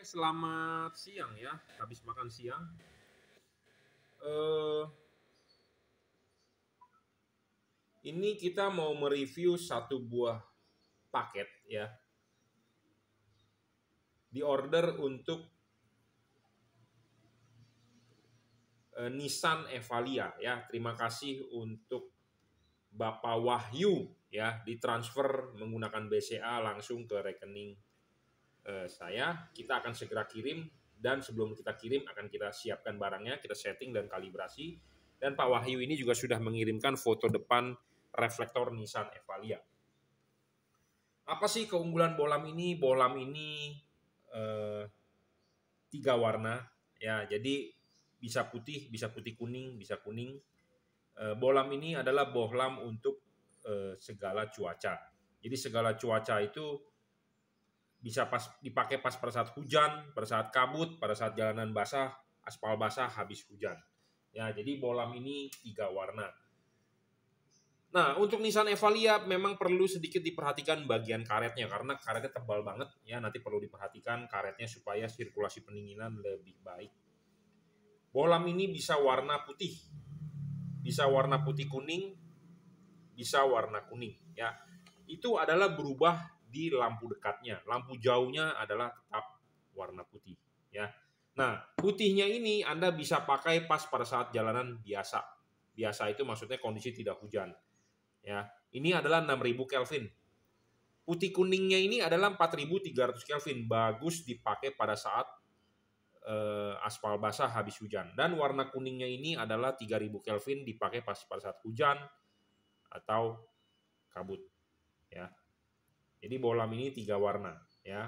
Eh, selamat siang ya, habis makan siang. Uh, ini kita mau mereview satu buah paket ya. Di order untuk uh, Nissan Evalia ya. Terima kasih untuk Bapak Wahyu ya ditransfer menggunakan BCA langsung ke rekening Eh, saya, kita akan segera kirim dan sebelum kita kirim akan kita siapkan barangnya, kita setting dan kalibrasi. Dan Pak Wahyu ini juga sudah mengirimkan foto depan reflektor Nissan Evalia. Apa sih keunggulan bolam ini? Bolam ini eh, tiga warna ya, jadi bisa putih, bisa putih kuning, bisa kuning. Eh, bolam ini adalah bohlam untuk eh, segala cuaca. Jadi segala cuaca itu bisa pas dipakai pas pada saat hujan, pada saat kabut, pada saat jalanan basah, aspal basah habis hujan. Ya, jadi bolam ini tiga warna. Nah, untuk Nissan Evalia memang perlu sedikit diperhatikan bagian karetnya karena karetnya tebal banget ya, nanti perlu diperhatikan karetnya supaya sirkulasi pendinginan lebih baik. Bolam ini bisa warna putih. Bisa warna putih kuning, bisa warna kuning ya. Itu adalah berubah di lampu dekatnya. Lampu jauhnya adalah tetap warna putih, ya. Nah, putihnya ini Anda bisa pakai pas pada saat jalanan biasa. Biasa itu maksudnya kondisi tidak hujan. Ya, ini adalah 6000 Kelvin. Putih kuningnya ini adalah 4300 Kelvin, bagus dipakai pada saat eh, aspal basah habis hujan. Dan warna kuningnya ini adalah 3000 Kelvin dipakai pas pada saat hujan atau kabut. Ya. Jadi bohlam ini tiga warna ya.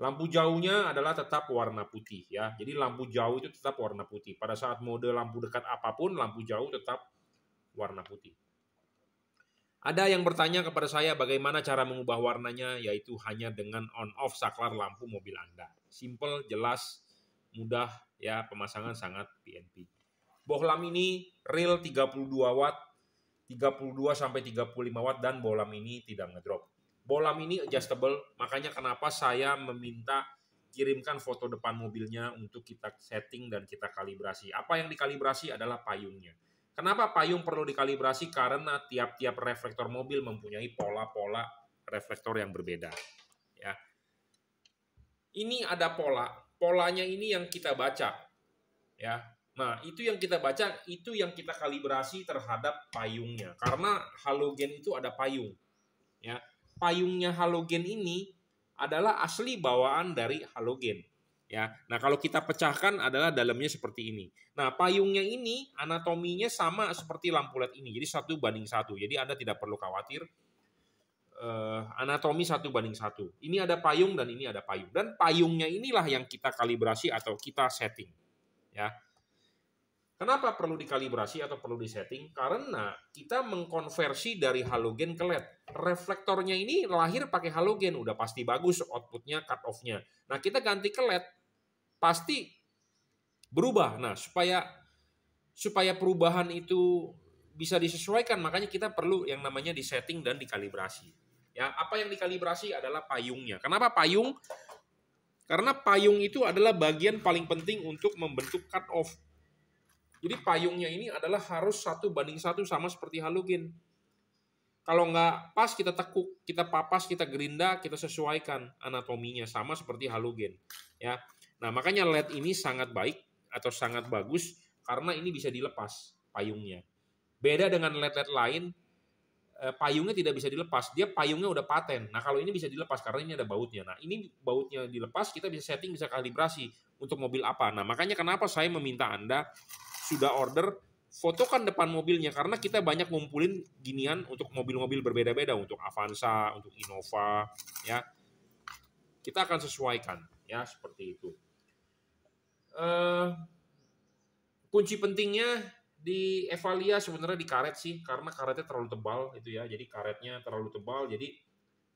Lampu jauhnya adalah tetap warna putih ya. Jadi lampu jauh itu tetap warna putih. Pada saat mode lampu dekat apapun, lampu jauh tetap warna putih. Ada yang bertanya kepada saya bagaimana cara mengubah warnanya yaitu hanya dengan on off saklar lampu mobil Anda. Simple, jelas, mudah ya, pemasangan sangat PNP. Bohlam ini real 32 watt 32 sampai 35 watt dan bola ini tidak ngedrop. Bola ini adjustable, makanya kenapa saya meminta kirimkan foto depan mobilnya untuk kita setting dan kita kalibrasi. Apa yang dikalibrasi adalah payungnya. Kenapa payung perlu dikalibrasi? Karena tiap-tiap reflektor mobil mempunyai pola-pola reflektor yang berbeda. Ya. Ini ada pola, polanya ini yang kita baca. Ya. Nah, itu yang kita baca, itu yang kita kalibrasi terhadap payungnya. Karena halogen itu ada payung. Ya. Payungnya halogen ini adalah asli bawaan dari halogen. Ya. Nah, kalau kita pecahkan adalah dalamnya seperti ini. Nah, payungnya ini anatominya sama seperti lampu LED ini. Jadi satu banding satu. Jadi Anda tidak perlu khawatir uh, anatomi satu banding satu. Ini ada payung dan ini ada payung. Dan payungnya inilah yang kita kalibrasi atau kita setting. Ya Kenapa perlu dikalibrasi atau perlu disetting? Karena kita mengkonversi dari halogen ke LED. Reflektornya ini lahir pakai halogen, udah pasti bagus outputnya, cut off-nya. Nah, kita ganti ke LED, pasti berubah. Nah, supaya supaya perubahan itu bisa disesuaikan, makanya kita perlu yang namanya disetting dan dikalibrasi. Ya, apa yang dikalibrasi adalah payungnya. Kenapa payung? Karena payung itu adalah bagian paling penting untuk membentuk cut off jadi payungnya ini adalah harus satu banding satu sama seperti halogen. Kalau nggak pas kita tekuk, kita papas, kita gerinda, kita sesuaikan anatominya sama seperti halogen. Ya, nah makanya LED ini sangat baik atau sangat bagus karena ini bisa dilepas payungnya. Beda dengan LED-LED lain, eh, payungnya tidak bisa dilepas. Dia payungnya udah paten. Nah kalau ini bisa dilepas karena ini ada bautnya. Nah ini bautnya dilepas, kita bisa setting, bisa kalibrasi untuk mobil apa. Nah makanya kenapa saya meminta anda sudah order, fotokan depan mobilnya karena kita banyak ngumpulin ginian untuk mobil-mobil berbeda-beda untuk Avanza, untuk Innova, ya. Kita akan sesuaikan ya seperti itu. Uh, kunci pentingnya di Evalia sebenarnya di karet sih karena karetnya terlalu tebal itu ya. Jadi karetnya terlalu tebal jadi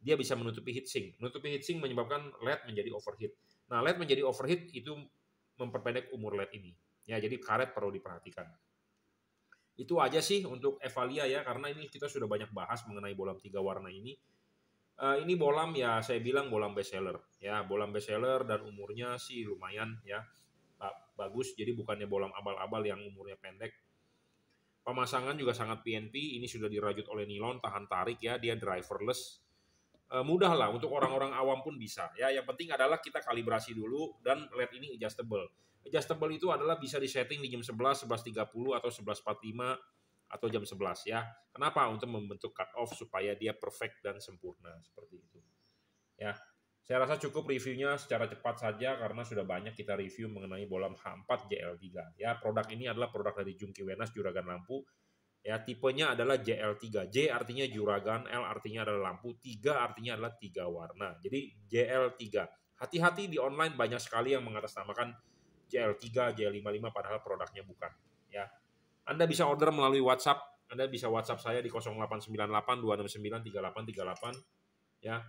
dia bisa menutupi heatsink. Menutupi heatsink menyebabkan LED menjadi overheat. Nah, LED menjadi overheat itu memperpendek umur LED ini. Ya, jadi karet perlu diperhatikan. Itu aja sih untuk Evalia ya, karena ini kita sudah banyak bahas mengenai bolam tiga warna ini. Uh, ini bolam ya saya bilang bolam bestseller ya, bolam bestseller dan umurnya sih lumayan ya bagus. Jadi bukannya bolam abal-abal yang umurnya pendek. Pemasangan juga sangat PNP, ini sudah dirajut oleh nilon, tahan tarik ya, dia driverless, Eh, mudah lah untuk orang-orang awam pun bisa ya yang penting adalah kita kalibrasi dulu dan led ini adjustable adjustable itu adalah bisa disetting di jam 11 11.30 atau 11.45 atau jam 11 ya kenapa untuk membentuk cut off supaya dia perfect dan sempurna seperti itu ya saya rasa cukup reviewnya secara cepat saja karena sudah banyak kita review mengenai bolam H4 JL3 ya produk ini adalah produk dari Jungki Wenas Juragan Lampu Ya, tipenya adalah JL3. J artinya juragan, L artinya adalah lampu, 3 artinya adalah tiga warna. Jadi JL3. Hati-hati di online banyak sekali yang mengatasnamakan JL3, JL55 padahal produknya bukan, ya. Anda bisa order melalui WhatsApp, Anda bisa WhatsApp saya di 0898 269 3838 ya.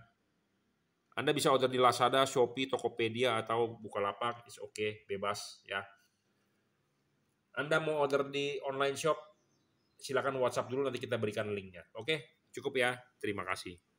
Anda bisa order di Lazada, Shopee, Tokopedia atau Bukalapak, is oke, okay, bebas ya. Anda mau order di online shop, silakan WhatsApp dulu nanti kita berikan linknya. Oke, cukup ya. Terima kasih.